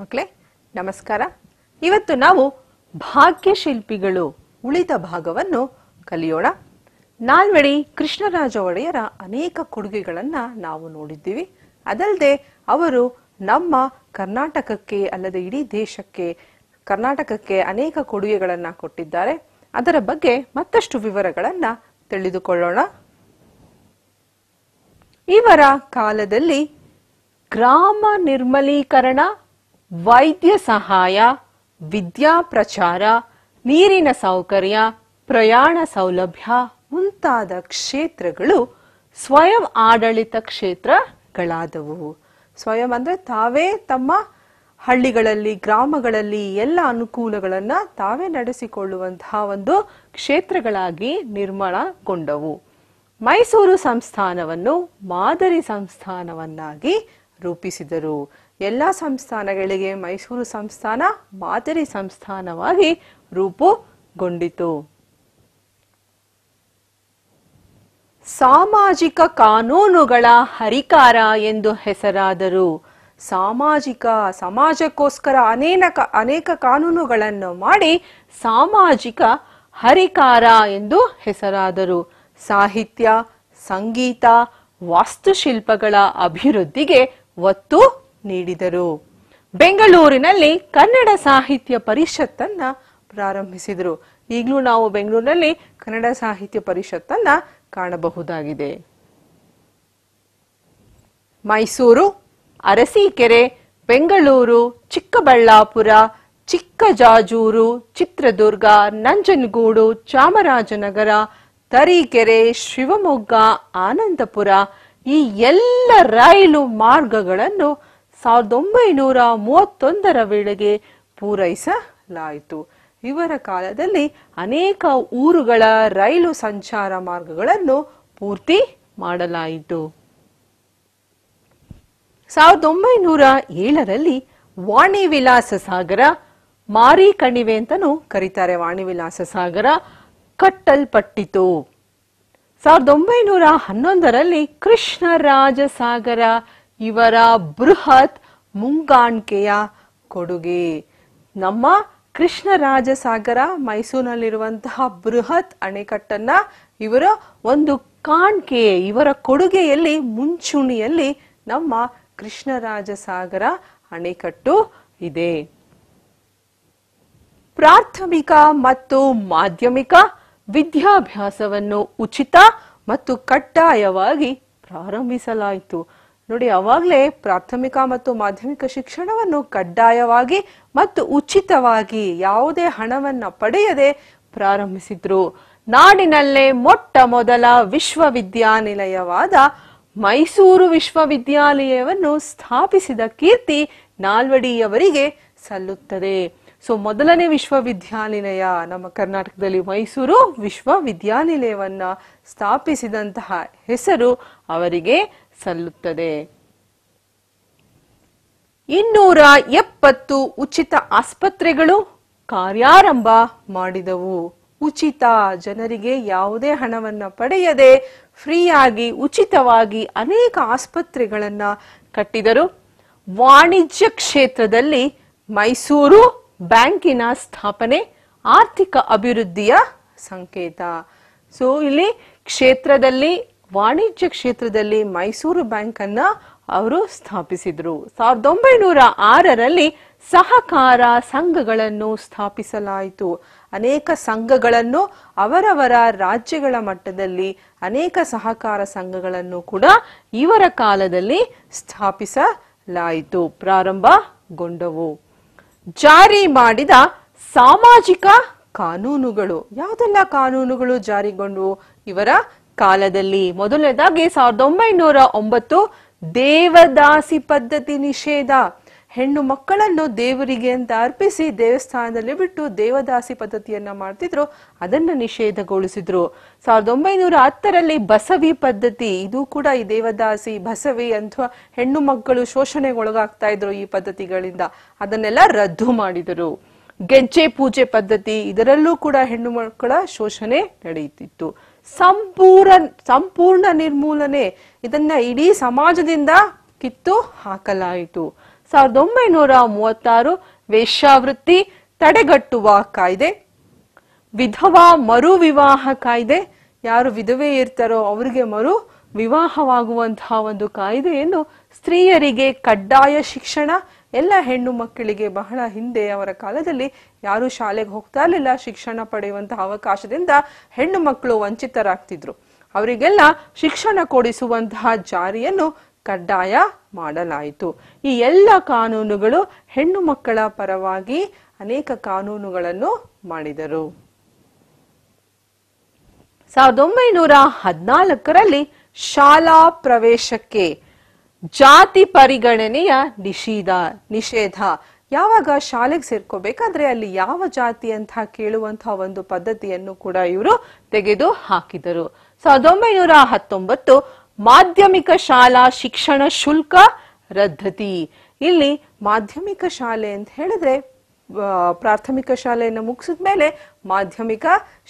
ಮಕ್ಕಳೇ ನಮಸ್ಕಾರ ಇವತ್ತು ನಾವು ಭಾಗ್ಯಶಿಲ್ಪಿಗಳು ಉಳಿದ ಭಾಗವನ್ನು ಕಲಿಯೋಣ ನಾಲ್ವಡಿ ಕೃಷ್ಣರಾಜ ಒಡೆಯರ ಅನೇಕ ಕೊಡುಗೆಗಳನ್ನ ನಾವು ನೋಡಿದ್ದೀವಿ ಅದಲ್ಲದೆ ಅವರು ನಮ್ಮ ಕರ್ನಾಟಕಕ್ಕೆ ಅಲ್ಲದೆ ಇಡೀ ದೇಶಕ್ಕೆ ಕರ್ನಾಟಕಕ್ಕೆ ಅನೇಕ ಕೊಡುಗೆಗಳನ್ನ ಕೊಟ್ಟಿದ್ದಾರೆ ಅದರ ಬಗ್ಗೆ ಮತ್ತಷ್ಟು ವಿವರಗಳನ್ನ ತಿಳಿದುಕೊಳ್ಳೋಣ ಇವರ ಕಾಲದಲ್ಲಿ ಗ್ರಾಮ ನಿರ್ಮಲೀಕರಣ ವೈದ್ಯ ಸಹಾಯ ವಿದ್ಯಾ ಪ್ರಚಾರ ನೀರಿನ ಸೌಕರ್ಯ ಪ್ರಯಾಣ ಸೌಲಭ್ಯ ಮುಂತಾದ ಕ್ಷೇತ್ರಗಳು ಸ್ವಯಂ ಆಡಳಿತ ಕ್ಷೇತ್ರಗಳಾದವು ಸ್ವಯಂ ಅಂದ್ರೆ ತಾವೇ ತಮ್ಮ ಹಳ್ಳಿಗಳಲ್ಲಿ ಗ್ರಾಮಗಳಲ್ಲಿ ಎಲ್ಲ ಅನುಕೂಲಗಳನ್ನ ತಾವೇ ನಡೆಸಿಕೊಳ್ಳುವಂತಹ ಒಂದು ಕ್ಷೇತ್ರಗಳಾಗಿ ನಿರ್ಮಾಣಗೊಂಡವು ಮೈಸೂರು ಸಂಸ್ಥಾನವನ್ನು ಮಾದರಿ ಸಂಸ್ಥಾನವನ್ನಾಗಿ ರೂಪಿಸಿದರು ಎಲ್ಲ ಸಂಸ್ಥಾನಗಳಿಗೆ ಮೈಸೂರು ಸಂಸ್ಥಾನ ಮಾದರಿ ಸಂಸ್ಥಾನವಾಗಿ ರೂಪುಗೊಂಡಿತು ಸಾಮಾಜಿಕ ಕಾನೂನುಗಳ ಹರಿಕಾರ ಎಂದು ಹೆಸರಾದರು ಸಾಮಾಜಿಕ ಸಮಾಜಕ್ಕೋಸ್ಕರ ಅನೇಕ ಅನೇಕ ಕಾನೂನುಗಳನ್ನು ಮಾಡಿ ಸಾಮಾಜಿಕ ಹರಿಕಾರ ಎಂದು ಹೆಸರಾದರು ಸಾಹಿತ್ಯ ಸಂಗೀತ ವಾಸ್ತುಶಿಲ್ಪಗಳ ಅಭಿವೃದ್ಧಿಗೆ ಒತ್ತು ನೀಡಿದರು ಬೆಂಗಳೂರಿನಲ್ಲಿ ಕನ್ನಡ ಸಾಹಿತ್ಯ ಪರಿಷತ್ತನ್ನ ಪ್ರಾರಂಭಿಸಿದರು ಈಗಲೂ ನಾವು ಬೆಂಗಳೂರಿನಲ್ಲಿ ಕನ್ನಡ ಸಾಹಿತ್ಯ ಪರಿಷತ್ತನ್ನ ಕಾಣಬಹುದಾಗಿದೆ ಮೈಸೂರು ಅರಸೀಕೆರೆ ಬೆಂಗಳೂರು ಚಿಕ್ಕಬಳ್ಳಾಪುರ ಚಿಕ್ಕಜಾಜೂರು ಚಿತ್ರದುರ್ಗ ನಂಜನಗೂಡು ಚಾಮರಾಜನಗರ ತರೀಕೆರೆ ಶಿವಮೊಗ್ಗ ಆನಂದಪುರ ಈ ಎಲ್ಲ ರೈಲು ಮಾರ್ಗಗಳನ್ನು ಸಾವಿರದ ಒಂಬೈನೂರ ಮೂವತ್ತೊಂದರ ವೇಳೆಗೆ ಪೂರೈಸಲಾಯಿತು ಇವರ ಕಾಲದಲ್ಲಿ ಅನೇಕ ಊರುಗಳ ರೈಲು ಸಂಚಾರ ಮಾರ್ಗಗಳನ್ನು ಪೂರ್ತಿ ಮಾಡಲಾಯಿತು ಸಾವಿರದ ಒಂಬೈನೂರ ಏಳರಲ್ಲಿ ವಿಲಾಸ ಸಾಗರ ಮಾರಿ ಕಣಿವೆ ಅಂತಲೂ ಕರೀತಾರೆ ವಿಲಾಸ ಸಾಗರ ಕಟ್ಟಲ್ಪಟ್ಟಿತು ಸಾವಿರದ ಒಂಬೈನೂರ ಹನ್ನೊಂದರಲ್ಲಿ ಕೃಷ್ಣರಾಜ ಸಾಗರ ಇವರ ಬೃಹತ್ ಮುಂಗಾಣಿಕೆಯ ಕೊಡುಗೆ ನಮ್ಮ ಕೃಷ್ಣರಾಜಸಾಗರ ಮೈಸೂರಿನಲ್ಲಿರುವಂತಹ ಬೃಹತ್ ಅಣೆಕಟ್ಟನ್ನ ಇವರ ಒಂದು ಕಾಣಿಕೆ ಇವರ ಕೊಡುಗೆಯಲ್ಲಿ ಮುಂಚೂಣಿಯಲ್ಲಿ ನಮ್ಮ ಕೃಷ್ಣರಾಜಸಾಗರ ಅಣೆಕಟ್ಟು ಇದೆ ಪ್ರಾಥಮಿಕ ಮತ್ತು ಮಾಧ್ಯಮಿಕ ವಿದ್ಯಾಭ್ಯಾಸವನ್ನು ಉಚಿತ ಮತ್ತು ಕಡ್ಡಾಯವಾಗಿ ಪ್ರಾರಂಭಿಸಲಾಯಿತು ನೋಡಿ ಅವಾಗಲೇ ಪ್ರಾಥಮಿಕ ಮತ್ತು ಮಾಧ್ಯಮಿಕ ಶಿಕ್ಷಣವನ್ನು ಕಡ್ಡಾಯವಾಗಿ ಮತ್ತು ಉಚಿತವಾಗಿ ಯಾವುದೇ ಹಣವನ್ನ ಪಡೆಯದೆ ಪ್ರಾರಂಭಿಸಿದ್ರು ನಾಡಿನಲ್ಲೇ ಮೊಟ್ಟ ಮೊದಲ ವಿಶ್ವವಿದ್ಯಾನಿಲಯವಾದ ಮೈಸೂರು ವಿಶ್ವವಿದ್ಯಾಲಯವನ್ನು ಸ್ಥಾಪಿಸಿದ ಕೀರ್ತಿ ನಾಲ್ವಡಿಯವರಿಗೆ ಸಲ್ಲುತ್ತದೆ ಸೊ ಮೊದಲನೇ ವಿಶ್ವವಿದ್ಯಾನಿಲಯ ನಮ್ಮ ಕರ್ನಾಟಕದಲ್ಲಿ ಮೈಸೂರು ವಿಶ್ವವಿದ್ಯಾನಿಲಯವನ್ನ ಸ್ಥಾಪಿಸಿದಂತಹ ಹೆಸರು ಅವರಿಗೆ ಸಲ್ಲುತ್ತದೆ ಇನ್ನೂರ ಎಪ್ಪತ್ತು ಉಚಿತ ಆಸ್ಪತ್ರೆಗಳು ಕಾರ್ಯಾರಂಭ ಮಾಡಿದವು ಉಚಿತ ಜನರಿಗೆ ಯಾವುದೇ ಹಣವನ್ನ ಪಡೆಯದೆ ಫ್ರೀಯಾಗಿ ಉಚಿತವಾಗಿ ಅನೇಕ ಆಸ್ಪತ್ರೆಗಳನ್ನ ಕಟ್ಟಿದರು ವಾಣಿಜ್ಯ ಕ್ಷೇತ್ರದಲ್ಲಿ ಮೈಸೂರು ಬ್ಯಾಂಕಿನ ಸ್ಥಾಪನೆ ಆರ್ಥಿಕ ಅಭಿವೃದ್ಧಿಯ ಸಂಕೇತ ಸೊ ಇಲ್ಲಿ ಕ್ಷೇತ್ರದಲ್ಲಿ ವಾಣಿಜ್ಯ ಕ್ಷೇತ್ರದಲ್ಲಿ ಮೈಸೂರು ಬ್ಯಾಂಕ್ ಅನ್ನ ಅವರು ಸ್ಥಾಪಿಸಿದರು ಸಾವಿರದ ಒಂಬೈನೂರ ಆರರಲ್ಲಿ ಸಹಕಾರ ಸಂಘಗಳನ್ನು ಸ್ಥಾಪಿಸಲಾಯಿತು ಅನೇಕ ಸಂಘಗಳನ್ನು ಅವರವರ ರಾಜ್ಯಗಳ ಮಟ್ಟದಲ್ಲಿ ಅನೇಕ ಸಹಕಾರ ಸಂಘಗಳನ್ನು ಕೂಡ ಇವರ ಕಾಲದಲ್ಲಿ ಸ್ಥಾಪಿಸಲಾಯಿತು ಪ್ರಾರಂಭಗೊಂಡವು ಜಾರಿ ಮಾಡಿದ ಸಾಮಾಜಿಕ ಕಾನೂನುಗಳು ಯಾವುದೆಲ್ಲ ಕಾನೂನುಗಳು ಜಾರಿಗೊಂಡವು ಇವರ ಕಾಲದಲ್ಲಿ ಮೊದಲನೇದಾಗಿ ಸಾವಿರದ ಒಂಬೈನೂರ ಒಂಬತ್ತು ದೇವದಾಸಿ ಪದ್ಧತಿ ನಿಷೇಧ ಹೆಣ್ಣು ಮಕ್ಕಳನ್ನು ದೇವರಿಗೆ ಅಂತ ಅರ್ಪಿಸಿ ದೇವಸ್ಥಾನದಲ್ಲಿ ಬಿಟ್ಟು ದೇವದಾಸಿ ಪದ್ಧತಿಯನ್ನ ಮಾಡ್ತಿದ್ರು ಅದನ್ನ ನಿಷೇಧಗೊಳಿಸಿದ್ರು ಸಾವಿರದ ಒಂಬೈನೂರ ಹತ್ತರಲ್ಲಿ ಬಸವಿ ಪದ್ಧತಿ ಇದು ಕೂಡ ಈ ದೇವದಾಸಿ ಬಸವಿ ಅಂತ ಹೆಣ್ಣು ಮಕ್ಕಳು ಶೋಷಣೆಗೊಳಗಾಗ್ತಾ ಇದ್ರು ಈ ಪದ್ಧತಿಗಳಿಂದ ಅದನ್ನೆಲ್ಲ ರದ್ದು ಮಾಡಿದರು ಗೆಜ್ಜೆ ಪೂಜೆ ಪದ್ಧತಿ ಇದರಲ್ಲೂ ಕೂಡ ಹೆಣ್ಣು ಮಕ್ಕಳ ಶೋಷಣೆ ನಡೆಯುತ್ತಿತ್ತು ಸಂಪೂರ್ಣ ಸಂಪೂರ್ಣ ನಿರ್ಮೂಲನೆ ಇದನ್ನ ಇಡೀ ಸಮಾಜದಿಂದ ಕಿತ್ತು ಹಾಕಲಾಯಿತು ಸಾವಿರದ ಒಂಬೈನೂರ ಮೂವತ್ತಾರು ವೇಶ್ಯಾವೃತ್ತಿ ತಡೆಗಟ್ಟುವ ಕಾಯ್ದೆ ವಿಧವಾ ಮರು ವಿವಾಹ ಕಾಯ್ದೆ ಯಾರು ವಿಧವೆ ಇರ್ತಾರೋ ಅವರಿಗೆ ಮರು ವಿವಾಹವಾಗುವಂತಹ ಒಂದು ಕಾಯ್ದೆಯನ್ನು ಸ್ತ್ರೀಯರಿಗೆ ಕಡ್ಡಾಯ ಶಿಕ್ಷಣ ಎಲ್ಲ ಹೆಣ್ಣು ಮಕ್ಕಳಿಗೆ ಬಹಳ ಹಿಂದೆ ಅವರ ಕಾಲದಲ್ಲಿ ಯಾರು ಶಾಲೆಗೆ ಹೋಗ್ತಾ ಇರಲಿಲ್ಲ ಶಿಕ್ಷಣ ಪಡೆಯುವಂತಹ ಅವಕಾಶದಿಂದ ಹೆಣ್ಣು ಮಕ್ಕಳು ವಂಚಿತರಾಗ್ತಿದ್ರು ಅವರಿಗೆಲ್ಲ ಶಿಕ್ಷಣ ಕೊಡಿಸುವಂತಹ ಜಾರಿಯನ್ನು ಕಡ್ಡಾಯ ಮಾಡಲಾಯಿತು ಈ ಎಲ್ಲ ಕಾನೂನುಗಳು ಹೆಣ್ಣು ಮಕ್ಕಳ ಪರವಾಗಿ ಅನೇಕ ಕಾನೂನುಗಳನ್ನು ಮಾಡಿದರು ಸಾವಿರದ ಒಂಬೈನೂರ ಹದಿನಾಲ್ಕರಲ್ಲಿ ಶಾಲಾ ಪ್ರವೇಶಕ್ಕೆ ಜಾತಿ ಪರಿಗಣನೆಯ ನಿಷೇಧ ನಿಷೇಧ ಯಾವಾಗ ಶಾಲೆಗೆ ಸೇರ್ಕೋಬೇಕಾದ್ರೆ ಅಲ್ಲಿ ಯಾವ ಜಾತಿ ಅಂತ ಕೇಳುವಂತಹ ಒಂದು ಪದ್ಧತಿಯನ್ನು ಕೂಡ ಇವರು ತೆಗೆದು ಹಾಕಿದರು ಸಾವಿರದ ಒಂಬೈನೂರ ಹತ್ತೊಂಬತ್ತು ಮಾಧ್ಯಮಿಕ ಶಾಲಾ ಶಿಕ್ಷಣ ಶುಲ್ಕ ರದ್ಧತಿ ಇಲ್ಲಿ ಮಾಧ್ಯಮಿಕ ಶಾಲೆ ಅಂತ ಹೇಳಿದ್ರೆ ಪ್ರಾಥಮಿಕ ಶಾಲೆಯನ್ನು ಮುಗಿಸಿದ ಮೇಲೆ ಮಾಧ್ಯಮಿಕ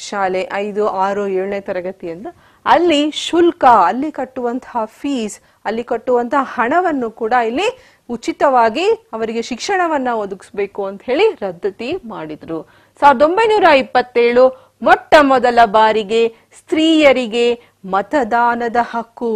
ಶಾಲೆ ಐದು ಆರು ಏಳನೇ ತರಗತಿಯಿಂದ ಅಲ್ಲಿ ಶುಲ್ಕ ಅಲ್ಲಿ ಕಟ್ಟುವಂತಹ ಫೀಸ್ ಅಲ್ಲಿ ಕಟ್ಟುವಂತಹ ಹಣವನ್ನು ಕೂಡ ಇಲ್ಲಿ ಉಚಿತವಾಗಿ ಅವರಿಗೆ ಶಿಕ್ಷಣವನ್ನ ಒದಗಿಸಬೇಕು ಅಂತ ಹೇಳಿ ರದ್ದತಿ ಮಾಡಿದ್ರು ಸಾವಿರದ ಒಂಬೈನೂರ ಇಪ್ಪತ್ತೇಳು ಮೊಟ್ಟ ಮೊದಲ ಬಾರಿಗೆ ಸ್ತ್ರೀಯರಿಗೆ ಮತದಾನದ ಹಕ್ಕು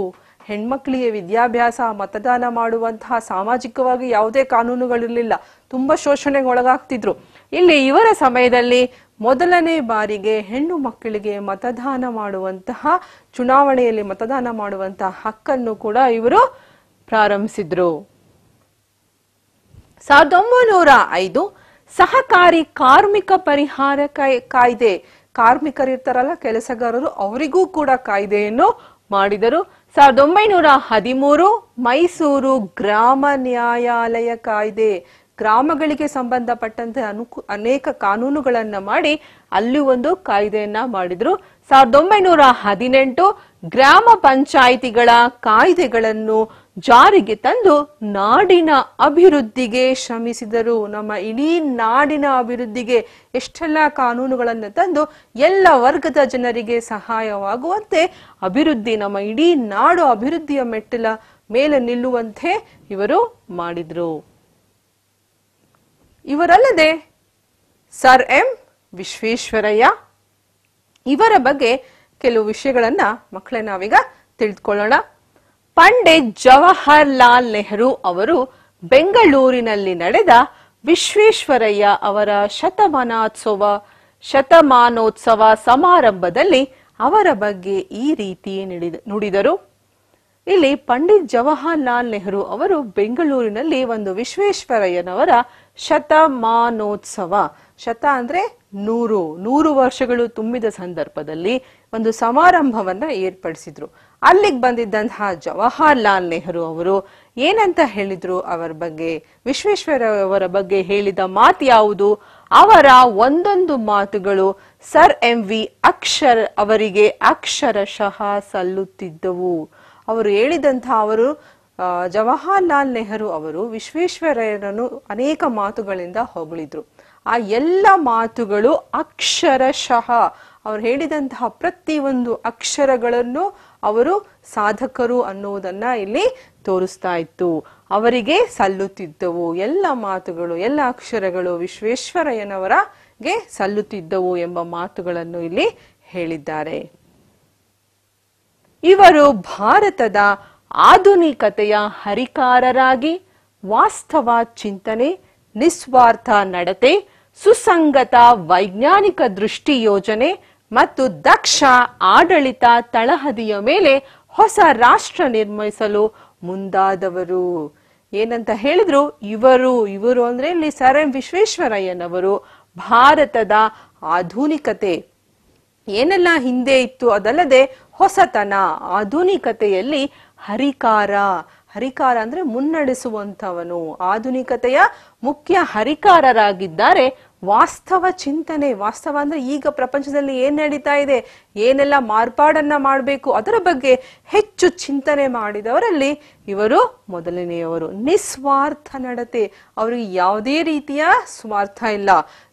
ಹೆಣ್ಮಕ್ಳಿಗೆ ವಿದ್ಯಾಭ್ಯಾಸ ಮತದಾನ ಮಾಡುವಂತಹ ಸಾಮಾಜಿಕವಾಗಿ ಯಾವುದೇ ಕಾನೂನುಗಳಿರಲಿಲ್ಲ ತುಂಬಾ ಶೋಷಣೆಗೆ ಒಳಗಾಗ್ತಿದ್ರು ಇಲ್ಲಿ ಇವರ ಸಮಯದಲ್ಲಿ ಮೊದಲನೇ ಬಾರಿಗೆ ಹೆಣ್ಣು ಮಕ್ಕಳಿಗೆ ಮತದಾನ ಮಾಡುವಂತಹ ಚುನಾವಣೆಯಲ್ಲಿ ಮತದಾನ ಮಾಡುವಂತಹ ಹಕ್ಕನ್ನು ಕೂಡ ಇವರು ಪ್ರಾರಂಭಿಸಿದ್ರು ಸಾವಿರದ ಒಂಬೈನೂರ ಐದು ಸಹಕಾರಿ ಕಾರ್ಮಿಕ ಪರಿಹಾರ ಕಾಯ್ದೆ ಕಾರ್ಮಿಕರಿರ್ತಾರಲ್ಲ ಕೆಲಸಗಾರರು ಅವರಿಗೂ ಕೂಡ ಕಾಯ್ದೆಯನ್ನು ಮಾಡಿದರು ಸಾವಿರದ ಒಂಬೈನೂರ ಹದಿಮೂರು ಮೈಸೂರು ಗ್ರಾಮ ನ್ಯಾಯಾಲಯ ಕಾಯ್ದೆ ಗ್ರಾಮಗಳಿಗೆ ಸಂಬಂಧಪಟ್ಟಂತೆ ಅನುಕು ಅನೇಕ ಕಾನೂನುಗಳನ್ನ ಮಾಡಿ ಅಲ್ಲಿ ಒಂದು ಕಾಯ್ದೆಯನ್ನ ಮಾಡಿದ್ರು ಸಾವಿರದ ಒಂಬೈನೂರ ಹದಿನೆಂಟು ಗ್ರಾಮ ಪಂಚಾಯಿತಿಗಳ ಕಾಯ್ದೆಗಳನ್ನು ಜಾರಿಗೆ ತಂದು ನಾಡಿನ ಅಭಿವೃದ್ಧಿಗೆ ಶ್ರಮಿಸಿದರು ನಮ್ಮ ಇಡೀ ನಾಡಿನ ಅಭಿವೃದ್ಧಿಗೆ ಎಷ್ಟೆಲ್ಲ ಕಾನೂನುಗಳನ್ನು ತಂದು ಎಲ್ಲ ವರ್ಗದ ಜನರಿಗೆ ಸಹಾಯವಾಗುವಂತೆ ಅಭಿವೃದ್ಧಿ ನಮ್ಮ ಇಡೀ ನಾಡು ಅಭಿವೃದ್ಧಿಯ ಮೆಟ್ಟಿಲ ಮೇಲೆ ನಿಲ್ಲುವಂತೆ ಇವರು ಮಾಡಿದ್ರು ಇವರಲ್ಲದೆ ಸರ್ ಎಂ ವಿಶ್ವೇಶ್ವರಯ್ಯ ಇವರ ಬಗ್ಗೆ ಕೆಲವು ವಿಷಯಗಳನ್ನ ಮಕ್ಕಳೇ ನಾವೀಗ ತಿಳಿದುಕೊಳ್ಳೋಣ ಪಂಡಿತ್ ಜವಾಹರ್ ಲಾಲ್ ನೆಹರು ಅವರು ಬೆಂಗಳೂರಿನಲ್ಲಿ ನಡೆದ ವಿಶ್ವೇಶ್ವರಯ್ಯ ಅವರ ಶತಮಾನೋತ್ಸವ ಶತಮಾನೋತ್ಸವ ಸಮಾರಂಭದಲ್ಲಿ ಅವರ ಬಗ್ಗೆ ಈ ರೀತಿ ನುಡಿದರು ಇಲ್ಲಿ ಪಂಡಿತ್ ಲಾಲ್ ನೆಹರು ಅವರು ಬೆಂಗಳೂರಿನಲ್ಲಿ ಒಂದು ವಿಶ್ವೇಶ್ವರಯ್ಯನವರ ಶತಮಾನೋತ್ಸವ ಶತ ಅಂದ್ರೆ ನೂರು ನೂರು ವರ್ಷಗಳು ತುಂಬಿದ ಸಂದರ್ಭದಲ್ಲಿ ಒಂದು ಸಮಾರಂಭವನ್ನ ಏರ್ಪಡಿಸಿದ್ರು ಅಲ್ಲಿಗೆ ಬಂದಿದ್ದಂತಹ ಜವಾಹರ್ಲಾಲ್ ನೆಹರು ಅವರು ಏನಂತ ಹೇಳಿದ್ರು ಅವರ ಬಗ್ಗೆ ವಿಶ್ವೇಶ್ವರಯ್ಯವರ ಬಗ್ಗೆ ಹೇಳಿದ ಮಾತು ಯಾವುದು ಅವರ ಒಂದೊಂದು ಮಾತುಗಳು ಸರ್ ಎಂ ವಿ ಅಕ್ಷರ್ ಅವರಿಗೆ ಅಕ್ಷರಶಃ ಸಲ್ಲುತ್ತಿದ್ದವು ಅವರು ಹೇಳಿದಂತಹ ಅವರು ಜವಾಹರಲಾಲ್ ನೆಹರು ಅವರು ವಿಶ್ವೇಶ್ವರಯ್ಯನನ್ನು ಅನೇಕ ಮಾತುಗಳಿಂದ ಹೊಗಳಿದ್ರು ಆ ಎಲ್ಲ ಮಾತುಗಳು ಅಕ್ಷರಶಃ ಅವರು ಹೇಳಿದಂತಹ ಪ್ರತಿಯೊಂದು ಅಕ್ಷರಗಳನ್ನು ಅವರು ಸಾಧಕರು ಅನ್ನುವುದನ್ನ ಇಲ್ಲಿ ತೋರಿಸ್ತಾ ಇತ್ತು ಅವರಿಗೆ ಸಲ್ಲುತ್ತಿದ್ದವು ಎಲ್ಲ ಮಾತುಗಳು ಎಲ್ಲ ಅಕ್ಷರಗಳು ವಿಶ್ವೇಶ್ವರಯ್ಯನವರಗೆ ಸಲ್ಲುತ್ತಿದ್ದವು ಎಂಬ ಮಾತುಗಳನ್ನು ಇಲ್ಲಿ ಹೇಳಿದ್ದಾರೆ ಇವರು ಭಾರತದ ಆಧುನಿಕತೆಯ ಹರಿಕಾರರಾಗಿ ವಾಸ್ತವ ಚಿಂತನೆ ನಿಸ್ವಾರ್ಥ ನಡತೆ ಸುಸಂಗತ ವೈಜ್ಞಾನಿಕ ದೃಷ್ಟಿ ಯೋಜನೆ ಮತ್ತು ದಕ್ಷ ಆಡಳಿತ ತಳಹದಿಯ ಮೇಲೆ ಹೊಸ ರಾಷ್ಟ್ರ ನಿರ್ಮಿಸಲು ಮುಂದಾದವರು ಏನಂತ ಹೇಳಿದ್ರು ಇವರು ಇವರು ಅಂದ್ರೆ ಇಲ್ಲಿ ಸರ್ ಎಂ ವಿಶ್ವೇಶ್ವರಯ್ಯನವರು ಭಾರತದ ಆಧುನಿಕತೆ ಏನೆಲ್ಲ ಹಿಂದೆ ಇತ್ತು ಅದಲ್ಲದೆ ಹೊಸತನ ಆಧುನಿಕತೆಯಲ್ಲಿ ಹರಿಕಾರ ಹರಿಕಾರ ಅಂದ್ರೆ ಮುನ್ನಡೆಸುವಂತವನು ಆಧುನಿಕತೆಯ ಮುಖ್ಯ ಹರಿಕಾರರಾಗಿದ್ದಾರೆ ವಾಸ್ತವ ಚಿಂತನೆ ವಾಸ್ತವ ಅಂದ್ರೆ ಈಗ ಪ್ರಪಂಚದಲ್ಲಿ ಏನ್ ನಡೀತಾ ಇದೆ ಏನೆಲ್ಲ ಮಾರ್ಪಾಡನ್ನ ಮಾಡಬೇಕು ಅದರ ಬಗ್ಗೆ ಹೆಚ್ಚು ಚಿಂತನೆ ಮಾಡಿದವರಲ್ಲಿ ಇವರು ಮೊದಲನೆಯವರು ನಿಸ್ವಾರ್ಥ ನಡತೆ ಅವರಿಗೆ ಯಾವುದೇ ರೀತಿಯ ಸ್ವಾರ್ಥ ಇಲ್ಲ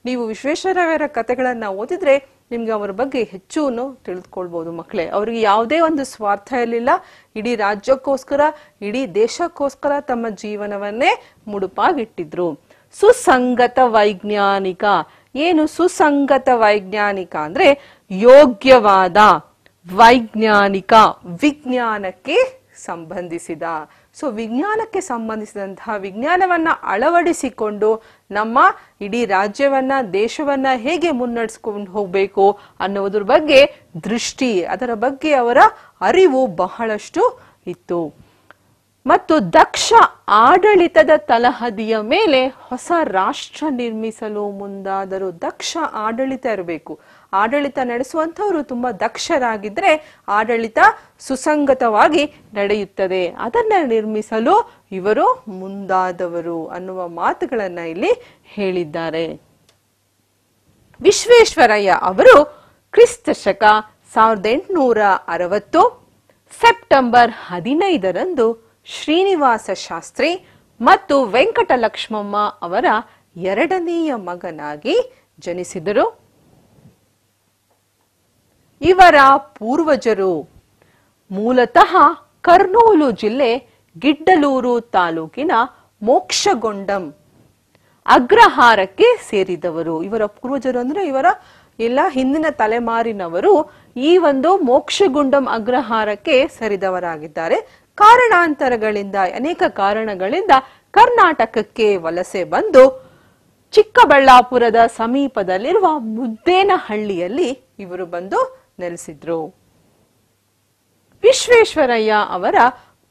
ನೀವು ವಿಶ್ವೇಶ್ವರಯ್ಯರ ಕಥೆಗಳನ್ನ ಓದಿದ್ರೆ ನಿಮ್ಗೆ ಅವರ ಬಗ್ಗೆ ಹೆಚ್ಚು ತಿಳಿದುಕೊಳ್ಬೋದು ಮಕ್ಕಳೇ ಅವ್ರಿಗೆ ಯಾವುದೇ ಒಂದು ಸ್ವಾರ್ಥ ಇರಲಿಲ್ಲ ಇಡೀ ರಾಜ್ಯಕ್ಕೋಸ್ಕರ ಇಡೀ ದೇಶಕ್ಕೋಸ್ಕರ ತಮ್ಮ ಜೀವನವನ್ನೇ ಮುಡುಪಾಗಿಟ್ಟಿದ್ರು ಸುಸಂಗತ ವೈಜ್ಞಾನಿಕ ಏನು ಸುಸಂಗತ ವೈಜ್ಞಾನಿಕ ಅಂದ್ರೆ ಯೋಗ್ಯವಾದ ವೈಜ್ಞಾನಿಕ ವಿಜ್ಞಾನಕ್ಕೆ ಸಂಬಂಧಿಸಿದ ಸೊ ವಿಜ್ಞಾನಕ್ಕೆ ಸಂಬಂಧಿಸಿದಂತಹ ವಿಜ್ಞಾನವನ್ನ ಅಳವಡಿಸಿಕೊಂಡು ನಮ್ಮ ಇಡೀ ರಾಜ್ಯವನ್ನ ದೇಶವನ್ನ ಹೇಗೆ ಮುನ್ನಡೆಸ್ಕೊಂಡು ಹೋಗ್ಬೇಕು ಅನ್ನೋದ್ರ ಬಗ್ಗೆ ದೃಷ್ಟಿ ಅದರ ಬಗ್ಗೆ ಅವರ ಅರಿವು ಬಹಳಷ್ಟು ಇತ್ತು ಮತ್ತು ದಕ್ಷ ಆಡಳಿತದ ತಲಹದಿಯ ಮೇಲೆ ಹೊಸ ರಾಷ್ಟ್ರ ನಿರ್ಮಿಸಲು ಮುಂದಾದರೂ ದಕ್ಷ ಆಡಳಿತ ಇರಬೇಕು ಆಡಳಿತ ನಡೆಸುವಂಥವರು ತುಂಬ ದಕ್ಷರಾಗಿದ್ದರೆ ಆಡಳಿತ ಸುಸಂಗತವಾಗಿ ನಡೆಯುತ್ತದೆ ಅದನ್ನು ನಿರ್ಮಿಸಲು ಇವರು ಮುಂದಾದವರು ಅನ್ನುವ ಮಾತುಗಳನ್ನು ಇಲ್ಲಿ ಹೇಳಿದ್ದಾರೆ ವಿಶ್ವೇಶ್ವರಯ್ಯ ಅವರು ಕ್ರಿಸ್ತ ಶಕ ಸಾವಿರದ ಎಂಟುನೂರ ಅರವತ್ತು ಸೆಪ್ಟೆಂಬರ್ ಹದಿನೈದರಂದು ಶ್ರೀನಿವಾಸ ಶಾಸ್ತ್ರಿ ಮತ್ತು ವೆಂಕಟಲಕ್ಷ್ಮಮ್ಮ ಅವರ ಎರಡನೆಯ ಮಗನಾಗಿ ಜನಿಸಿದರು ಇವರ ಪೂರ್ವಜರು ಮೂಲತಃ ಕರ್ನೂಲು ಜಿಲ್ಲೆ ಗಿಡ್ಡಲೂರು ತಾಲೂಕಿನ ಮೋಕ್ಷಗೊಂಡಂ ಅಗ್ರಹಾರಕ್ಕೆ ಸೇರಿದವರು ಇವರ ಪೂರ್ವಜರು ಅಂದ್ರೆ ಇವರ ಎಲ್ಲ ಹಿಂದಿನ ತಲೆಮಾರಿನವರು ಈ ಒಂದು ಮೋಕ್ಷಗುಂಡಂ ಅಗ್ರಹಾರಕ್ಕೆ ಸೇರಿದವರಾಗಿದ್ದಾರೆ ಕಾರಣಾಂತರಗಳಿಂದ ಅನೇಕ ಕಾರಣಗಳಿಂದ ಕರ್ನಾಟಕಕ್ಕೆ ವಲಸೆ ಬಂದು ಚಿಕ್ಕಬಳ್ಳಾಪುರದ ಸಮೀಪದಲ್ಲಿರುವ ಮುದ್ದೇನಹಳ್ಳಿಯಲ್ಲಿ ಇವರು ಬಂದು ನೆಲೆಸಿದ್ರು ವಿಶ್ವೇಶ್ವರಯ್ಯ ಅವರ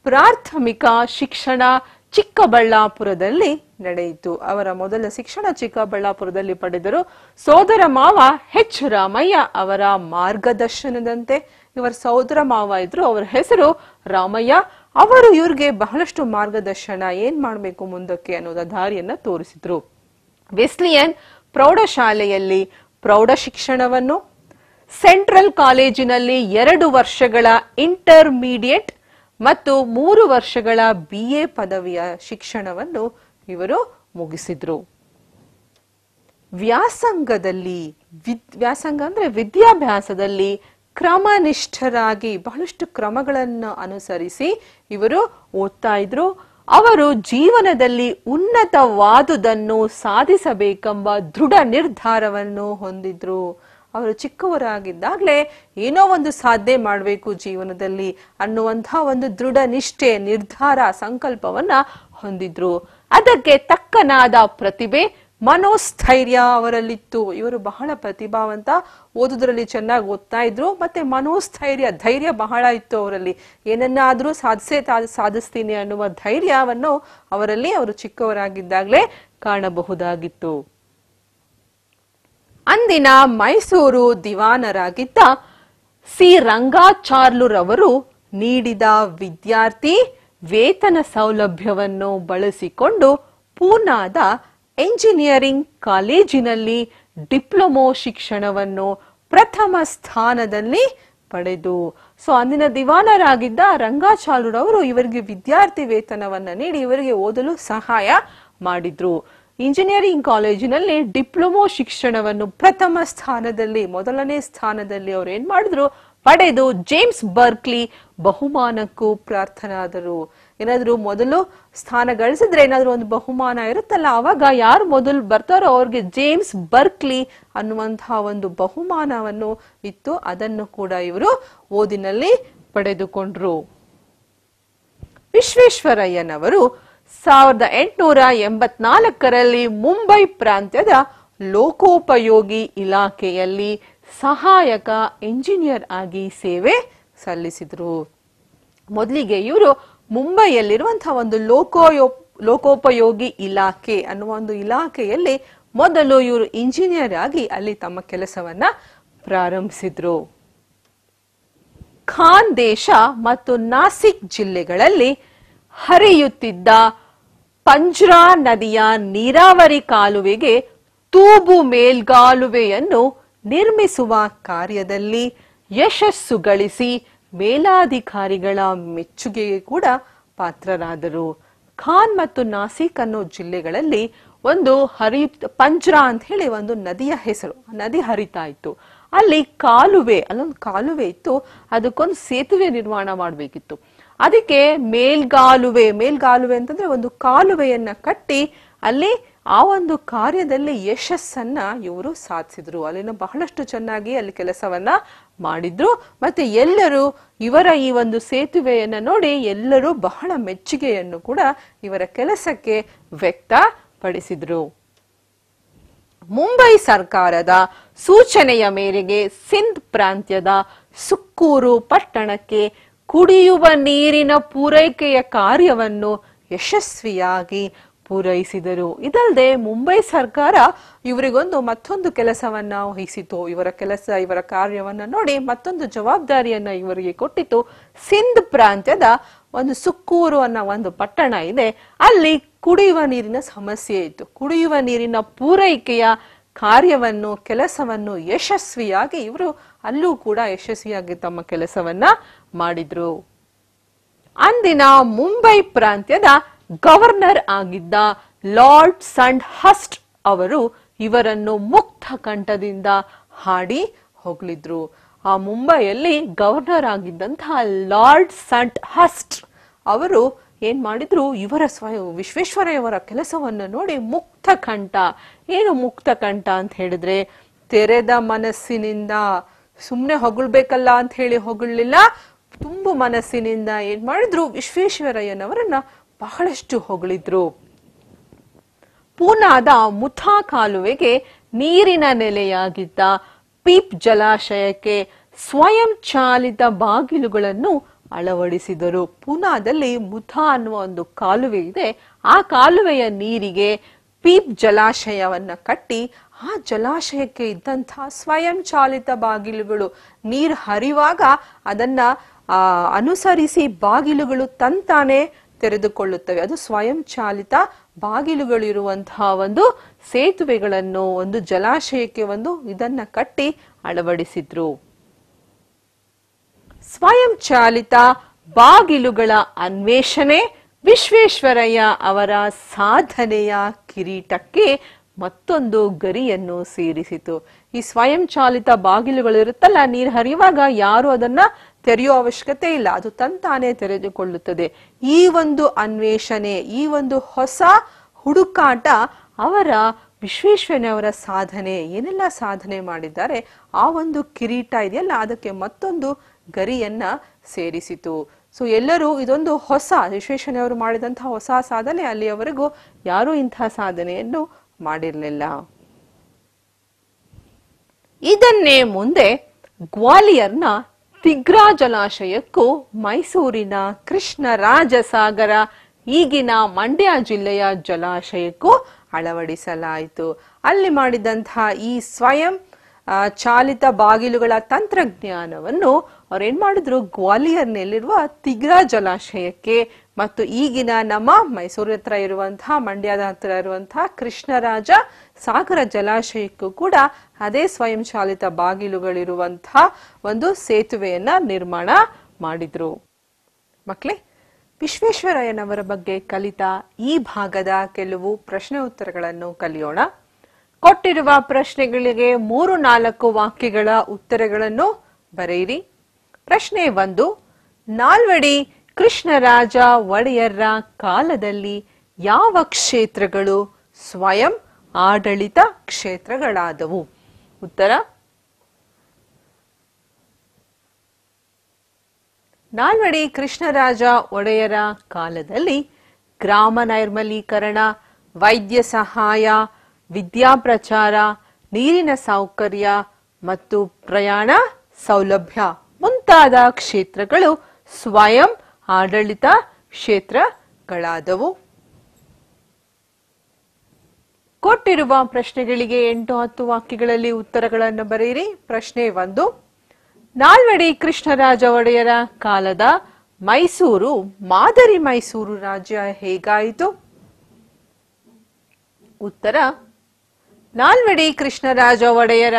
ಪ್ರಾಥಮಿಕ ಶಿಕ್ಷಣ ಚಿಕ್ಕಬಳ್ಳಾಪುರದಲ್ಲಿ ನಡೆಯಿತು ಅವರ ಮೊದಲ ಶಿಕ್ಷಣ ಚಿಕ್ಕಬಳ್ಳಾಪುರದಲ್ಲಿ ಪಡೆದರು ಸೋದರ ಮಾವ ಹೆಚ್ ರಾಮಯ್ಯ ಅವರ ಮಾರ್ಗದರ್ಶನದಂತೆ ಇವರ ಸೋದರ ಮಾವ ಇದ್ರು ಅವರ ಹೆಸರು ರಾಮಯ್ಯ ಅವರು ಇವ್ರಿಗೆ ಬಹಳಷ್ಟು ಮಾರ್ಗದರ್ಶನ ಏನ್ ಮಾಡಬೇಕು ಮುಂದಕ್ಕೆ ಅನ್ನೋದ ದಾರಿಯನ್ನ ತೋರಿಸಿದ್ರು ವೆಸ್ಲಿಯನ್ ಪ್ರೌಢಶಾಲೆಯಲ್ಲಿ ಪ್ರೌಢ ಶಿಕ್ಷಣವನ್ನು ಸೆಂಟ್ರಲ್ ಕಾಲೇಜಿನಲ್ಲಿ ಎರಡು ವರ್ಷಗಳ ಇಂಟರ್ಮೀಡಿಯೇಟ್ ಮತ್ತು ಮೂರು ವರ್ಷಗಳ ಬಿ ಎ ಪದವಿಯ ಶಿಕ್ಷಣವನ್ನು ಇವರು ಮುಗಿಸಿದ್ರು ವ್ಯಾಸಂಗದಲ್ಲಿ ವ್ಯಾಸಂಗ ಅಂದ್ರೆ ವಿದ್ಯಾಭ್ಯಾಸದಲ್ಲಿ ಕ್ರಮನಿಷ್ಠರಾಗಿ ಬಹಳಷ್ಟು ಕ್ರಮಗಳನ್ನು ಅನುಸರಿಸಿ ಇವರು ಓದ್ತಾ ಇದ್ರು ಅವರು ಜೀವನದಲ್ಲಿ ಉನ್ನತವಾದುದನ್ನು ಸಾಧಿಸಬೇಕೆಂಬ ದೃಢ ನಿರ್ಧಾರವನ್ನು ಹೊಂದಿದ್ರು ಅವರು ಚಿಕ್ಕವರಾಗಿದ್ದಾಗಲೇ ಏನೋ ಒಂದು ಸಾಧ್ಯ ಮಾಡಬೇಕು ಜೀವನದಲ್ಲಿ ಅನ್ನುವಂತಹ ಒಂದು ದೃಢ ನಿಷ್ಠೆ ನಿರ್ಧಾರ ಸಂಕಲ್ಪವನ್ನ ಹೊಂದಿದ್ರು ಅದಕ್ಕೆ ತಕ್ಕನಾದ ಪ್ರತಿಭೆ ಮನೋಸ್ಥೈರ್ಯ ಅವರಲ್ಲಿತ್ತು ಇವರು ಬಹಳ ಪ್ರತಿಭಾವಂತ ಓದುದರಲ್ಲಿ ಚೆನ್ನಾಗಿ ಓದ್ತಾ ಇದ್ರು ಮತ್ತೆ ಮನೋಸ್ಥೈರ್ಯ ಧೈರ್ಯ ಬಹಳ ಇತ್ತು ಅವರಲ್ಲಿ ಏನನ್ನಾದರೂ ಸಾಧಿಸೇ ಸಾಧಿಸ್ತೀನಿ ಅನ್ನುವ ಧೈರ್ಯವನ್ನು ಅವರಲ್ಲಿ ಅವರು ಚಿಕ್ಕವರಾಗಿದ್ದಾಗಲೇ ಕಾಣಬಹುದಾಗಿತ್ತು ಅಂದಿನ ಮೈಸೂರು ದಿವಾನರಾಗಿದ್ದ ಸಿ ರಂಗಾಚಾರ್ಲುರವರು ನೀಡಿದ ವಿದ್ಯಾರ್ಥಿ ವೇತನ ಸೌಲಭ್ಯವನ್ನು ಬಳಸಿಕೊಂಡು ಪೂನಾದ ಎಂಜಿನಿಯರಿಂಗ್ ಕಾಲೇಜಿನಲ್ಲಿ ಡಿಪ್ಲೊಮೊ ಶಿಕ್ಷಣವನ್ನು ಪ್ರಥಮ ಸ್ಥಾನದಲ್ಲಿ ಪಡೆದು ಸೊ ಅಂದಿನ ದಿವಾನರಾಗಿದ್ದ ರಂಗಾಚಾಲುರವರು ಇವರಿಗೆ ವಿದ್ಯಾರ್ಥಿ ವೇತನವನ್ನು ನೀಡಿ ಇವರಿಗೆ ಓದಲು ಸಹಾಯ ಮಾಡಿದ್ರು ಇಂಜಿನಿಯರಿಂಗ್ ಕಾಲೇಜಿನಲ್ಲಿ ಡಿಪ್ಲೊಮೊ ಶಿಕ್ಷಣವನ್ನು ಪ್ರಥಮ ಸ್ಥಾನದಲ್ಲಿ ಮೊದಲನೇ ಸ್ಥಾನದಲ್ಲಿ ಅವರು ಏನ್ ಮಾಡಿದ್ರು ಪಡೆದು ಜೇಮ್ಸ್ ಬರ್ಕ್ಲಿ ಬಹುಮಾನಕ್ಕೂ ಪ್ರಾರ್ಥನಾದರು ಏನಾದ್ರು ಮೊದಲು ಸ್ಥಾನ ಗಳಿಸಿದ್ರೆ ಏನಾದ್ರು ಒಂದು ಬಹುಮಾನ ಇರುತ್ತಲ್ಲ ಅವಾಗ ಯಾರು ಮೊದಲು ಬರ್ತಾರೋ ಅವ್ರಿಗೆ ಜೇಮ್ಸ್ ಬರ್ಕ್ಲಿ ಅನ್ನುವಂತಹ ಒಂದು ಬಹುಮಾನವನ್ನು ಇತ್ತು ಅದನ್ನು ಕೂಡ ಇವರು ಓದಿನಲ್ಲಿ ಪಡೆದುಕೊಂಡ್ರು ವಿಶ್ವೇಶ್ವರಯ್ಯನವರು ಸಾವಿರದ ಎಂಟುನೂರ ಎಂಬತ್ನಾಲ್ಕರಲ್ಲಿ ಮುಂಬೈ ಪ್ರಾಂತ್ಯದ ಲೋಕೋಪಯೋಗಿ ಇಲಾಖೆಯಲ್ಲಿ ಸಹಾಯಕ ಎಂಜಿನಿಯರ್ ಆಗಿ ಸೇವೆ ಸಲ್ಲಿಸಿದ್ರು ಮೊದಲಿಗೆ ಇವರು ಮುಂಬೈಯಲ್ಲಿರುವಂತಹ ಒಂದು ಲೋಕೋಯೋ ಲೋಕೋಪಯೋಗಿ ಇಲಾಖೆ ಅನ್ನುವ ಒಂದು ಇಲಾಖೆಯಲ್ಲಿ ಮೊದಲು ಇವರು ಇಂಜಿನಿಯರ್ ಆಗಿ ಅಲ್ಲಿ ತಮ್ಮ ಕೆಲಸವನ್ನ ಪ್ರಾರಂಭಿಸಿದ್ರು ಖಾನ್ ದೇಶ ಮತ್ತು ನಾಸಿಕ್ ಜಿಲ್ಲೆಗಳಲ್ಲಿ ಹರಿಯುತ್ತಿದ್ದ ಪಂಜ್ರಾ ನದಿಯ ನೀರಾವರಿ ಕಾಲುವೆಗೆ ತೂಬು ಮೇಲ್ಗಾಲುವೆಯನ್ನು ನಿರ್ಮಿಸುವ ಕಾರ್ಯದಲ್ಲಿ ಯಶಸ್ಸು ಗಳಿಸಿ ಮೇಲಾಧಿಕಾರಿಗಳ ಮೆಚ್ಚುಗೆಗೆ ಕೂಡ ಪಾತ್ರರಾದರು ಖಾನ್ ಮತ್ತು ನಾಸಿಕ್ ಅನ್ನೋ ಜಿಲ್ಲೆಗಳಲ್ಲಿ ಒಂದು ಹರಿ ಪಂಜ್ರಾ ಅಂತ ಹೇಳಿ ಒಂದು ನದಿಯ ಹೆಸರು ನದಿ ಹರಿತಾ ಇತ್ತು ಅಲ್ಲಿ ಕಾಲುವೆ ಅಲ್ಲೊಂದು ಕಾಲುವೆ ಇತ್ತು ಅದಕ್ಕೊಂದು ಸೇತುವೆ ನಿರ್ಮಾಣ ಮಾಡಬೇಕಿತ್ತು ಅದಕ್ಕೆ ಮೇಲ್ಗಾಲುವೆ ಮೇಲ್ಗಾಲುವೆ ಅಂತಂದ್ರೆ ಒಂದು ಕಾಲುವೆಯನ್ನ ಕಟ್ಟಿ ಅಲ್ಲಿ ಆ ಒಂದು ಕಾರ್ಯದಲ್ಲಿ ಯಶಸ್ಸನ್ನ ಇವರು ಸಾಧಿಸಿದ್ರು ಅಲ್ಲಿನ ಬಹಳಷ್ಟು ಚೆನ್ನಾಗಿ ಅಲ್ಲಿ ಕೆಲಸವನ್ನ ಮಾಡಿದ್ರು ಮತ್ತೆ ಎಲ್ಲರೂ ಇವರ ಈ ಒಂದು ಸೇತುವೆಯನ್ನ ನೋಡಿ ಎಲ್ಲರೂ ಬಹಳ ಮೆಚ್ಚುಗೆಯನ್ನು ಕೂಡ ಇವರ ಕೆಲಸಕ್ಕೆ ವ್ಯಕ್ತಪಡಿಸಿದ್ರು ಮುಂಬೈ ಸರ್ಕಾರದ ಸೂಚನೆಯ ಮೇರೆಗೆ ಸಿಂಧ್ ಪ್ರಾಂತ್ಯದ ಸುಕ್ಕೂರು ಪಟ್ಟಣಕ್ಕೆ ಕುಡಿಯುವ ನೀರಿನ ಪೂರೈಕೆಯ ಕಾರ್ಯವನ್ನು ಯಶಸ್ವಿಯಾಗಿ ಪೂರೈಸಿದರು ಇದಲ್ಲದೆ ಮುಂಬೈ ಸರ್ಕಾರ ಇವರಿಗೊಂದು ಮತ್ತೊಂದು ಕೆಲಸವನ್ನ ವಹಿಸಿತು ಇವರ ಕೆಲಸ ಇವರ ಕಾರ್ಯವನ್ನ ನೋಡಿ ಮತ್ತೊಂದು ಜವಾಬ್ದಾರಿಯನ್ನ ಇವರಿಗೆ ಕೊಟ್ಟಿತು ಸಿಂಧ್ ಪ್ರಾಂತ್ಯದ ಒಂದು ಸುಕ್ಕೂರು ಅನ್ನೋ ಒಂದು ಪಟ್ಟಣ ಇದೆ ಅಲ್ಲಿ ಕುಡಿಯುವ ನೀರಿನ ಸಮಸ್ಯೆ ಇತ್ತು ಕುಡಿಯುವ ನೀರಿನ ಪೂರೈಕೆಯ ಕಾರ್ಯವನ್ನು ಕೆಲಸವನ್ನು ಯಶಸ್ವಿಯಾಗಿ ಇವರು ಅಲ್ಲೂ ಕೂಡ ಯಶಸ್ವಿಯಾಗಿ ತಮ್ಮ ಕೆಲಸವನ್ನ ಮಾಡಿದ್ರು ಅಂದಿನ ಮುಂಬೈ ಪ್ರಾಂತ್ಯದ ಗವರ್ನರ್ ಆಗಿದ್ದ ಲಾರ್ಡ್ ಸಂಡ್ ಹಸ್ಟ್ ಅವರು ಇವರನ್ನು ಮುಕ್ತ ಕಂಠದಿಂದ ಹಾಡಿ ಹೊಗಳಿದ್ರು ಆ ಮುಂಬೈಯಲ್ಲಿ ಗವರ್ನರ್ ಆಗಿದ್ದಂತಹ ಲಾರ್ಡ್ ಸಂಟ್ ಹಸ್ಟ್ ಅವರು ಏನ್ ಮಾಡಿದ್ರು ಇವರ ಸ್ವಯಂ ವಿಶ್ವೇಶ್ವರಯ್ಯವರ ಕೆಲಸವನ್ನು ನೋಡಿ ಮುಕ್ತ ಕಂಠ ಏನು ಮುಕ್ತ ಕಂಠ ಅಂತ ಹೇಳಿದ್ರೆ ತೆರೆದ ಮನಸ್ಸಿನಿಂದ ಸುಮ್ಮನೆ ಹೊಗಳ್ಬೇಕಲ್ಲ ಅಂತ ಹೇಳಿ ಹೊಗಳಲಿಲ್ಲ ತುಂಬು ಮನಸ್ಸಿನಿಂದ ಏನ್ ಮಾಡಿದ್ರು ವಿಶ್ವೇಶ್ವರಯ್ಯನವರನ್ನ ಬಹಳಷ್ಟು ಹೊಗಳಿದ್ರು ಪೂನಾದ ಮುಥಾ ಕಾಲುವೆಗೆ ನೀರಿನ ನೆಲೆಯಾಗಿದ್ದ ಪೀಪ್ ಜಲಾಶಯಕ್ಕೆ ಸ್ವಯಂ ಚಾಲಿತ ಬಾಗಿಲುಗಳನ್ನು ಅಳವಡಿಸಿದರು ಪೂನಾದಲ್ಲಿ ಮುಥಾ ಅನ್ನುವ ಒಂದು ಕಾಲುವೆ ಇದೆ ಆ ಕಾಲುವೆಯ ನೀರಿಗೆ ಪೀಪ್ ಜಲಾಶಯವನ್ನ ಕಟ್ಟಿ ಆ ಜಲಾಶಯಕ್ಕೆ ಇದ್ದಂತಹ ಸ್ವಯಂ ಚಾಲಿತ ಬಾಗಿಲುಗಳು ನೀರು ಹರಿವಾಗ ಅದನ್ನ ಅನುಸರಿಸಿ ಬಾಗಿಲುಗಳು ತಂತಾನೆ ತೆರೆದುಕೊಳ್ಳುತ್ತವೆ ಅದು ಸ್ವಯಂಚಾಲಿತ ಬಾಗಿಲುಗಳಿರುವಂತಹ ಒಂದು ಸೇತುವೆಗಳನ್ನು ಒಂದು ಜಲಾಶಯಕ್ಕೆ ಒಂದು ಇದನ್ನ ಕಟ್ಟಿ ಅಳವಡಿಸಿದ್ರು ಸ್ವಯಂಚಾಲಿತ ಬಾಗಿಲುಗಳ ಅನ್ವೇಷಣೆ ವಿಶ್ವೇಶ್ವರಯ್ಯ ಅವರ ಸಾಧನೆಯ ಕಿರೀಟಕ್ಕೆ ಮತ್ತೊಂದು ಗರಿಯನ್ನು ಸೇರಿಸಿತು ಈ ಸ್ವಯಂಚಾಲಿತ ಇರುತ್ತಲ್ಲ ನೀರು ಹರಿಯುವಾಗ ಯಾರು ಅದನ್ನ ತೆರೆಯುವ ಅವಶ್ಯಕತೆ ಇಲ್ಲ ಅದು ತಂತಾನೇ ತೆರೆದುಕೊಳ್ಳುತ್ತದೆ ಈ ಒಂದು ಅನ್ವೇಷಣೆ ಈ ಒಂದು ಹೊಸ ಹುಡುಕಾಟ ಅವರ ವಿಶ್ವೇಶ್ವರನವರ ಸಾಧನೆ ಏನೆಲ್ಲ ಸಾಧನೆ ಮಾಡಿದ್ದಾರೆ ಆ ಒಂದು ಕಿರೀಟ ಇದೆಯಲ್ಲ ಅದಕ್ಕೆ ಮತ್ತೊಂದು ಗರಿಯನ್ನ ಸೇರಿಸಿತು ಸೊ ಎಲ್ಲರೂ ಇದೊಂದು ಹೊಸ ವಿಶ್ವೇಶ್ವರನವರು ಮಾಡಿದಂತಹ ಹೊಸ ಸಾಧನೆ ಅಲ್ಲಿಯವರೆಗೂ ಯಾರೂ ಇಂತಹ ಸಾಧನೆಯನ್ನು ಮಾಡಿರಲಿಲ್ಲ ಇದನ್ನೇ ಮುಂದೆ ಗ್ವಾಲಿಯರ್ನ ತಿಗ್ರಾ ಜಲಾಶಯಕ್ಕೂ ಮೈಸೂರಿನ ಕೃಷ್ಣರಾಜಸಾಗರ ಈಗಿನ ಮಂಡ್ಯ ಜಿಲ್ಲೆಯ ಜಲಾಶಯಕ್ಕೂ ಅಳವಡಿಸಲಾಯಿತು ಅಲ್ಲಿ ಮಾಡಿದಂತಹ ಈ ಸ್ವಯಂ ಚಾಲಿತ ಬಾಗಿಲುಗಳ ತಂತ್ರಜ್ಞಾನವನ್ನು ಅವ್ರೇನ್ ಮಾಡಿದ್ರು ಗ್ವಾಲಿಯರ್ನಲ್ಲಿರುವ ತಿಗ್ರಾ ಜಲಾಶಯಕ್ಕೆ ಮತ್ತು ಈಗಿನ ನಮ್ಮ ಮೈಸೂರು ಹತ್ರ ಇರುವಂತಹ ಮಂಡ್ಯದ ಹತ್ರ ಇರುವಂತಹ ಕೃಷ್ಣರಾಜ ಸಾಗರ ಜಲಾಶಯಕ್ಕೂ ಕೂಡ ಅದೇ ಸ್ವಯಂ ಚಾಲಿತ ಬಾಗಿಲುಗಳಿರುವಂತಹ ಒಂದು ಸೇತುವೆಯನ್ನ ನಿರ್ಮಾಣ ಮಾಡಿದ್ರು ಮಕ್ಕಳೇ ವಿಶ್ವೇಶ್ವರಯ್ಯನವರ ಬಗ್ಗೆ ಕಲಿತ ಈ ಭಾಗದ ಕೆಲವು ಪ್ರಶ್ನೆ ಉತ್ತರಗಳನ್ನು ಕಲಿಯೋಣ ಕೊಟ್ಟಿರುವ ಪ್ರಶ್ನೆಗಳಿಗೆ ಮೂರು ನಾಲ್ಕು ವಾಕ್ಯಗಳ ಉತ್ತರಗಳನ್ನು ಬರೆಯಿರಿ ಪ್ರಶ್ನೆ ಒಂದು ನಾಲ್ವಡಿ ಕೃಷ್ಣರಾಜ ಒಡೆಯರ ಕಾಲದಲ್ಲಿ ಯಾವ ಕ್ಷೇತ್ರಗಳು ಸ್ವಯಂ ಆಡಳಿತ ಕ್ಷೇತ್ರಗಳಾದವು ಉತ್ತರ ನಾಲ್ವಡಿ ಕೃಷ್ಣರಾಜ ಒಡೆಯರ ಕಾಲದಲ್ಲಿ ಗ್ರಾಮ ನೈರ್ಮಲೀಕರಣ ವೈದ್ಯ ಸಹಾಯ ವಿದ್ಯಾ ಪ್ರಚಾರ ನೀರಿನ ಸೌಕರ್ಯ ಮತ್ತು ಪ್ರಯಾಣ ಸೌಲಭ್ಯ ಮುಂತಾದ ಕ್ಷೇತ್ರಗಳು ಸ್ವಯಂ ಆಡಳಿತ ಕ್ಷೇತ್ರಗಳಾದವು ಕೊಟ್ಟಿರುವ ಪ್ರಶ್ನೆಗಳಿಗೆ ಎಂಟು ಹತ್ತು ವಾಕ್ಯಗಳಲ್ಲಿ ಉತ್ತರಗಳನ್ನು ಬರೆಯಿರಿ ಪ್ರಶ್ನೆ ಒಂದು ನಾಲ್ವಡಿ ಕೃಷ್ಣರಾಜ ಒಡೆಯರ ಕಾಲದ ಮೈಸೂರು ಮಾದರಿ ಮೈಸೂರು ರಾಜ್ಯ ಹೇಗಾಯಿತು ಉತ್ತರ ನಾಲ್ವಡಿ ಕೃಷ್ಣರಾಜ ಒಡೆಯರ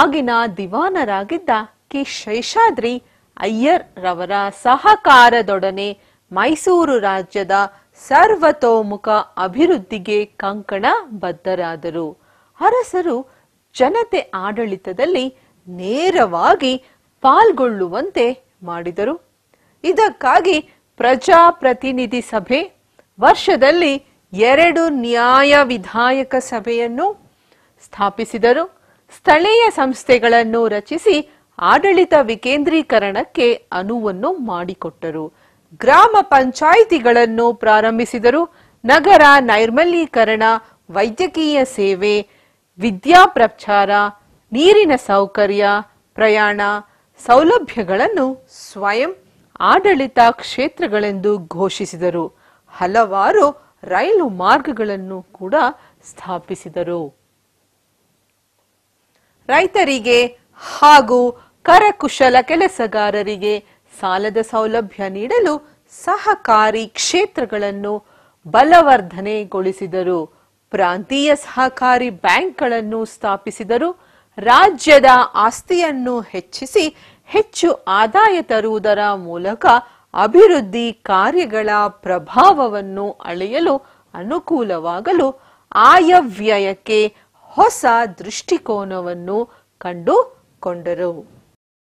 ಆಗಿನ ದಿವಾನರಾಗಿದ್ದ ಕಿ ಶೈಷಾದ್ರಿ ಅಯ್ಯರ್ ರವರ ಸಹಕಾರದೊಡನೆ ಮೈಸೂರು ರಾಜ್ಯದ ಸರ್ವತೋಮುಖ ಅಭಿವೃದ್ಧಿಗೆ ಕಂಕಣ ಬದ್ಧರಾದರು ಅರಸರು ಜನತೆ ಆಡಳಿತದಲ್ಲಿ ನೇರವಾಗಿ ಪಾಲ್ಗೊಳ್ಳುವಂತೆ ಮಾಡಿದರು ಇದಕ್ಕಾಗಿ ಪ್ರಜಾಪ್ರತಿನಿಧಿ ಸಭೆ ವರ್ಷದಲ್ಲಿ ಎರಡು ನ್ಯಾಯ ವಿಧಾಯಕ ಸಭೆಯನ್ನು ಸ್ಥಾಪಿಸಿದರು ಸ್ಥಳೀಯ ಸಂಸ್ಥೆಗಳನ್ನು ರಚಿಸಿ ಆಡಳಿತ ವಿಕೇಂದ್ರೀಕರಣಕ್ಕೆ ಅನುವನ್ನು ಮಾಡಿಕೊಟ್ಟರು ಗ್ರಾಮ ಪಂಚಾಯಿತಿಗಳನ್ನು ಪ್ರಾರಂಭಿಸಿದರು ನಗರ ನೈರ್ಮಲೀಕರಣ ವೈದ್ಯಕೀಯ ಸೇವೆ ವಿದ್ಯಾಪ್ರಚಾರ ನೀರಿನ ಸೌಕರ್ಯ ಪ್ರಯಾಣ ಸೌಲಭ್ಯಗಳನ್ನು ಸ್ವಯಂ ಆಡಳಿತ ಕ್ಷೇತ್ರಗಳೆಂದು ಘೋಷಿಸಿದರು ಹಲವಾರು ರೈಲು ಮಾರ್ಗಗಳನ್ನು ಕೂಡ ಸ್ಥಾಪಿಸಿದರು ರೈತರಿಗೆ ಹಾಗೂ ಕರಕುಶಲ ಕೆಲಸಗಾರರಿಗೆ ಸಾಲದ ಸೌಲಭ್ಯ ನೀಡಲು ಸಹಕಾರಿ ಕ್ಷೇತ್ರಗಳನ್ನು ಬಲವರ್ಧನೆಗೊಳಿಸಿದರು ಪ್ರಾಂತೀಯ ಸಹಕಾರಿ ಬ್ಯಾಂಕ್ಗಳನ್ನು ಸ್ಥಾಪಿಸಿದರು ರಾಜ್ಯದ ಆಸ್ತಿಯನ್ನು ಹೆಚ್ಚಿಸಿ ಹೆಚ್ಚು ಆದಾಯ ತರುವುದರ ಮೂಲಕ ಅಭಿವೃದ್ಧಿ ಕಾರ್ಯಗಳ ಪ್ರಭಾವವನ್ನು ಅಳೆಯಲು ಅನುಕೂಲವಾಗಲು ಆಯವ್ಯಯಕ್ಕೆ ಹೊಸ ದೃಷ್ಟಿಕೋನವನ್ನು ಕಂಡುಕೊಂಡರು